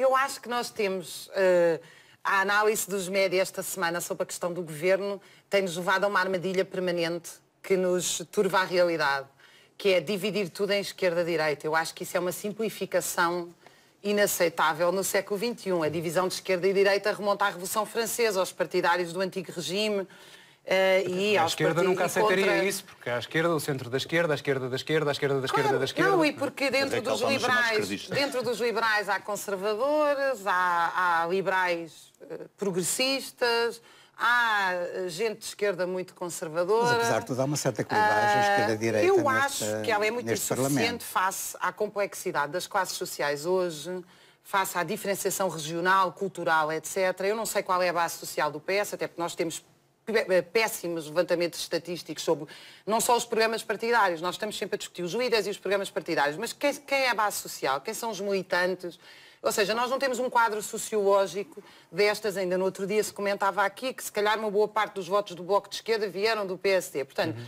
eu acho que nós temos uh, a análise dos médias esta semana sobre a questão do governo tem-nos levado a uma armadilha permanente que nos turva a realidade, que é dividir tudo em esquerda-direita. Eu acho que isso é uma simplificação inaceitável no século XXI. A divisão de esquerda e direita remonta à Revolução Francesa, aos partidários do antigo regime, Uh, e a esquerda nunca aceitaria contra... isso, porque a é esquerda, o centro da esquerda, a esquerda da esquerda, a esquerda da esquerda claro, da esquerda. Não, e porque é dentro é dos liberais, dentro dos liberais há conservadores, há, há liberais eh, progressistas, há eh, gente de esquerda muito conservadora. Mas apesar de tudo, há uma certa clivagem uh, esquerda-direita. Eu acho que ela é muito insuficiente parlamento. face à complexidade das classes sociais hoje face à diferenciação regional, cultural, etc. Eu não sei qual é a base social do PS, até porque nós temos eh, péssimos levantamentos estatísticos sobre não só os programas partidários, nós estamos sempre a discutir os líderes e os programas partidários, mas quem, quem é a base social, quem são os militantes, ou seja, nós não temos um quadro sociológico destas, ainda no outro dia se comentava aqui que se calhar uma boa parte dos votos do Bloco de Esquerda vieram do PSD. Portanto, uhum.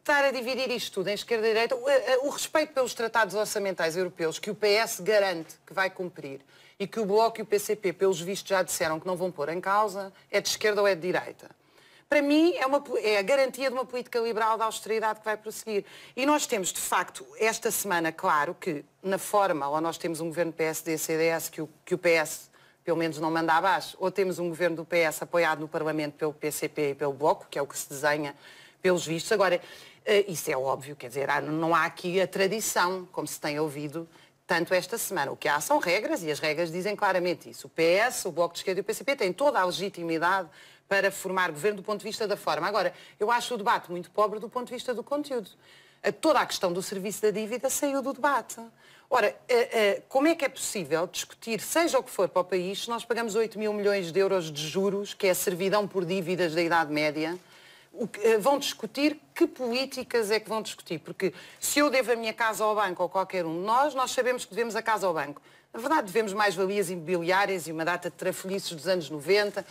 estar a dividir isto tudo em esquerda e direita, o, eh, o, respeito pelos tratados orçamentais europeus que o PS garante que vai cumprir e que o Bloco e o PCP, pelos vistos, já disseram que não vão pôr em causa, é de esquerda ou é de direita para mim é, uma, é a garantia de uma política liberal da austeridade que vai prosseguir. E nós temos, de facto, esta semana, claro que na forma, ou nós temos um governo PSD-CDS que o, que o PS pelo menos não manda abaixo, ou temos um governo do PS apoiado no Parlamento pelo PCP e pelo Bloco, que é o que se desenha pelos vistos. Agora, eh, isso é óbvio, quer dizer, não há aqui a tradição, como se tem ouvido tanto esta semana. O que há são regras e as regras dizem claramente isso. O PS, o Bloco de Esquerda e o PCP têm toda a legitimidade para formar governo do ponto de vista da forma. Agora, eu acho o debate muito pobre do ponto de vista do conteúdo. Toda a questão do serviço da dívida saiu do debate. Ora, eh, eh, como é que é possível discutir, seja o que for para o país, se nós pagamos 8 mil milhões de euros de juros, que é servidão por dívidas da Idade Média, eh, vão discutir que políticas é que vão discutir? Porque se eu devo a minha casa ao banco ou qualquer um de nós, nós sabemos que devemos a casa ao banco. Na verdade, devemos mais valias imobiliárias e uma data de trafolhices dos anos 90,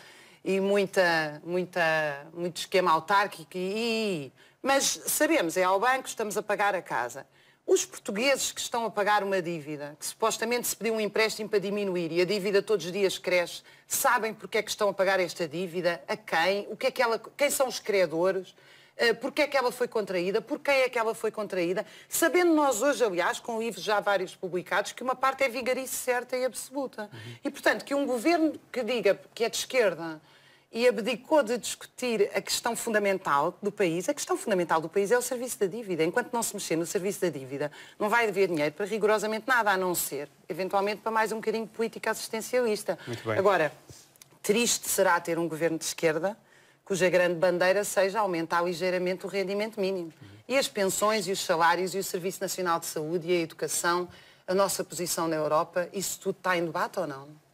e muita, muita, muito esquema autárquico e, mas sabemos, é ao banco, estamos a pagar a casa. Os portugueses que estão a pagar uma dívida, que supostamente se pediu um empréstimo para diminuir e a dívida todos os dias cresce, sabem porque é que estão a pagar esta dívida, a quem, o que é que ela, quem são os credores, eh, porque é que ela foi contraída, por quem é que ela foi contraída, sabendo nós hoje, aliás, com livros já vários publicados, que uma parte é vigarice certa e absoluta. Uhum. E, portanto, que um governo que diga que é de esquerda e abdicou de discutir a questão fundamental do país, a questão fundamental do país é o serviço da dívida. Enquanto não se mexer no serviço da dívida, não vai haver dinheiro para rigorosamente nada, a não ser, eventualmente, para mais um bocadinho de política assistencialista. Agora, triste será ter um governo de esquerda cuja grande bandeira seja aumentar ligeiramente o rendimento mínimo. E as pensões e os salários e o Serviço Nacional de Saúde e a educação, a nossa posição na Europa, isso tudo está em debate ou não?